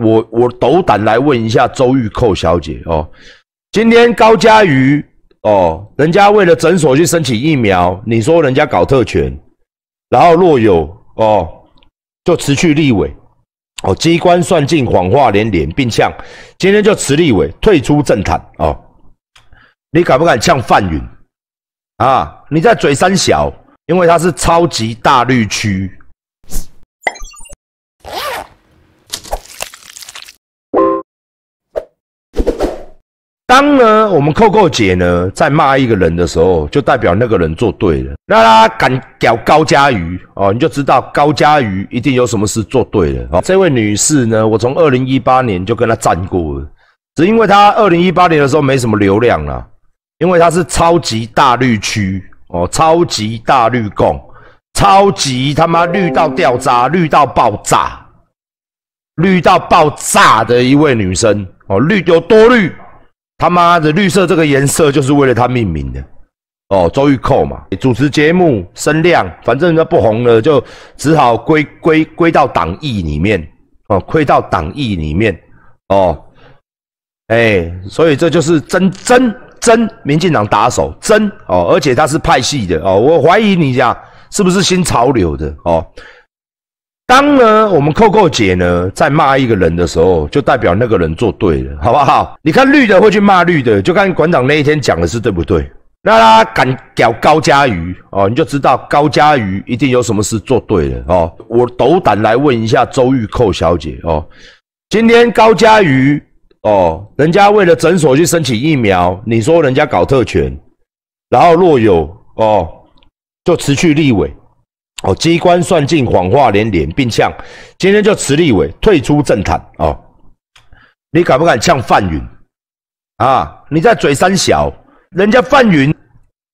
我我斗胆来问一下周玉蔻小姐哦，今天高佳瑜哦，人家为了诊所去申请疫苗，你说人家搞特权，然后若有哦，就辞去立委，哦，机关算尽，谎话连连，并呛，今天就辞立委，退出政坛哦，你敢不敢呛范云啊？你在嘴山小，因为他是超级大绿区。当呢，我们扣扣姐呢在骂一个人的时候，就代表那个人做对了。那他敢屌高嘉瑜哦，你就知道高嘉瑜一定有什么事做对了哦。这位女士呢，我从二零一八年就跟她站过了，只因为她二零一八年的时候没什么流量了，因为她是超级大绿区哦，超级大绿共，超级他妈绿到掉渣，绿到爆炸，绿到爆炸的一位女生哦，绿有多绿？他妈的绿色这个颜色就是为了他命名的，哦，周玉蔻嘛，主持节目声量，反正人家不红了就只好归归归到党意里面，哦，归到党意里面，哦，哎，所以这就是真真真民进党打手真哦，而且他是派系的哦，我怀疑你呀，是不是新潮流的哦。当呢，我们扣扣姐呢，在骂一个人的时候，就代表那个人做对了，好不好？你看绿的会去骂绿的，就看馆长那一天讲的是对不对？那他敢屌高嘉瑜哦，你就知道高嘉瑜一定有什么事做对了哦。我斗胆来问一下周玉扣小姐哦，今天高佳瑜哦，人家为了诊所去申请疫苗，你说人家搞特权，然后若有哦，就辞去立委。哦，机关算尽，谎话连连，并呛，今天就辞立委，退出政坛啊！你敢不敢呛范云啊？你在嘴三小，人家范云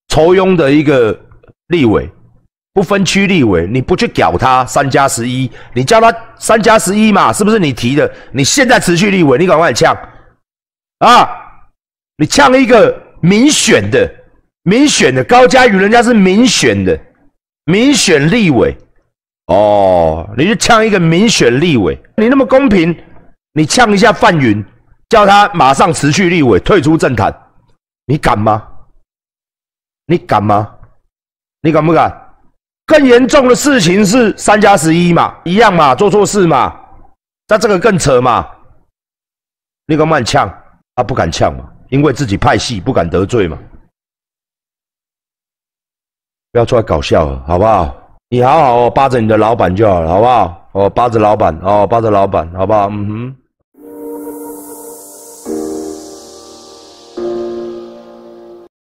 筹拥的一个立委，不分区立委，你不去屌他三加十一，你叫他三加十一嘛？是不是你提的？你现在辞去立委，你赶快呛啊！你呛一个民选的，民选的高嘉瑜，人家是民选的。民选立委，哦，你就呛一个民选立委，你那么公平，你呛一下范云，叫他马上辞去立委，退出政坛，你敢吗？你敢吗？你敢不敢？更严重的事情是三加十一嘛，一样嘛，做错事嘛，那这个更扯嘛，你敢不敢呛，他不敢呛嘛，因为自己派系不敢得罪嘛。不要出来搞笑，好不好？你好好哦，扒着你的老板就好了，好不好？哦，扒着老板，哦，扒着老板，好不好？嗯哼。